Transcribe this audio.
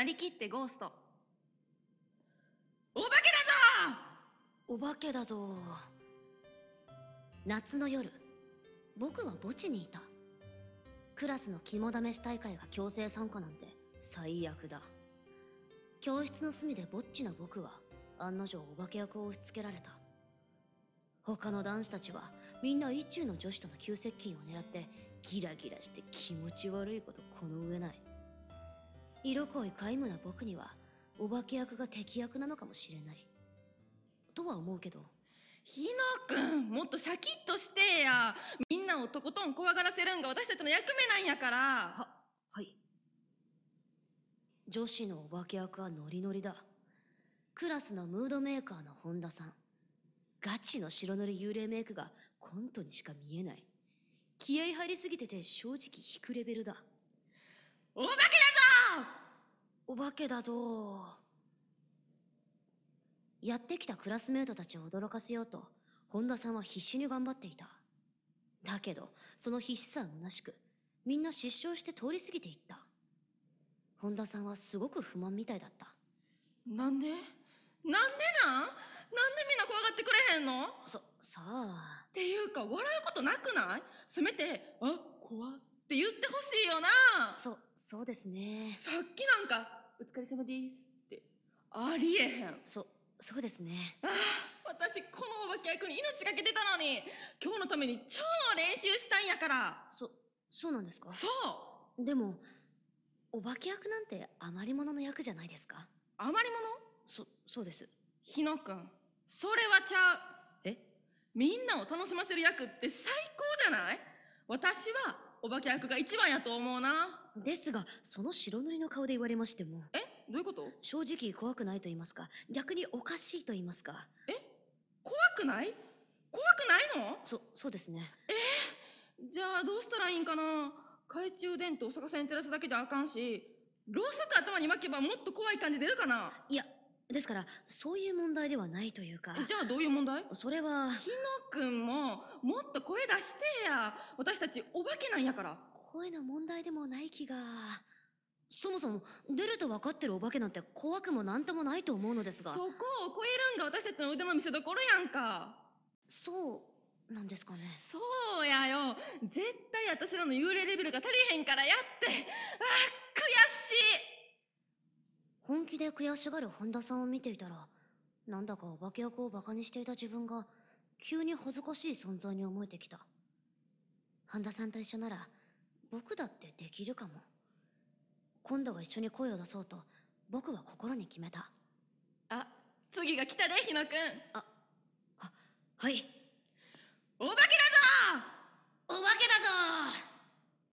なりきってゴーストお化けだぞお化けだぞ夏の夜僕は墓地にいたクラスの肝試し大会が強制参加なんて最悪だ教室の隅でぼっちな僕は案の定お化け役を押し付けられた他の男子たちはみんな意中の女子との急接近を狙ってギラギラして気持ち悪いことこの上ない色恋皆無な僕にはお化け役が敵役なのかもしれないとは思うけどひなくんもっとシャキッとしてやみんなをとことん怖がらせるんが私たちの役目なんやからははい女子のお化け役はノリノリだクラスのムードメーカーの本田さんガチの白塗り幽霊メイクがコントにしか見えない気合入りすぎてて正直引くレベルだお化けだぞお化けだぞやってきたクラスメートたちを驚かせようと、本田さんは必死に頑張っていた。だけど、その必死さは虚しく、みんな失笑して通り過ぎていった。本田さんはすごく不満みたいだった。なんでなんでなんなんでみんな怖がってくれへんのさ、さあ。っていうか、笑うことなくないせめて、あ、怖っって言ってほしいよなそ、そうですね。さっきなんか、お疲れ様ですって、ありえへん。そ、そうですね。ああ、私このお化け役に命かけてたのに、今日のために超練習したんやから。そ、そうなんですかそうでも、お化け役なんて余り物の役じゃないですか余り物そ、そうです。日野くん、それはちゃう。えみんなを楽しませる役って最高じゃない私はお化け役が一番やと思うな。ですが、その白塗りの顔で言われましても。えどういうこと正直怖くないと言いますか、逆におかしいと言いますか。え怖くない怖くないのそ、そうですね。えー、じゃあどうしたらいいんかな懐中電灯を逆さに照らすだけであかんし、ろうそく頭に巻けばもっと怖い感じ出るかないや、ですから、そういう問題ではないというか。じゃあどういう問題それは。ひのくんも、もっと声出してや。私たちお化けなんやから。声の問題でもない気が。そもそも、出ると分かってるお化けなんて怖くもなんともないと思うのですが。そこを超えるんが私たちの腕の見せ所やんか。そうなんですかね。そうやよ。絶対私らの幽霊レベルが足りへんからやって。あっで悔しがる本田さんを見ていたら、なんだかお化け役を馬鹿にしていた自分が、急に恥ずかしい存在に思えてきた。本田さんと一緒なら、僕だってできるかも。今度は一緒に声を出そうと、僕は心に決めた。あ、次が来たで、日野くん。あ、あ、はい。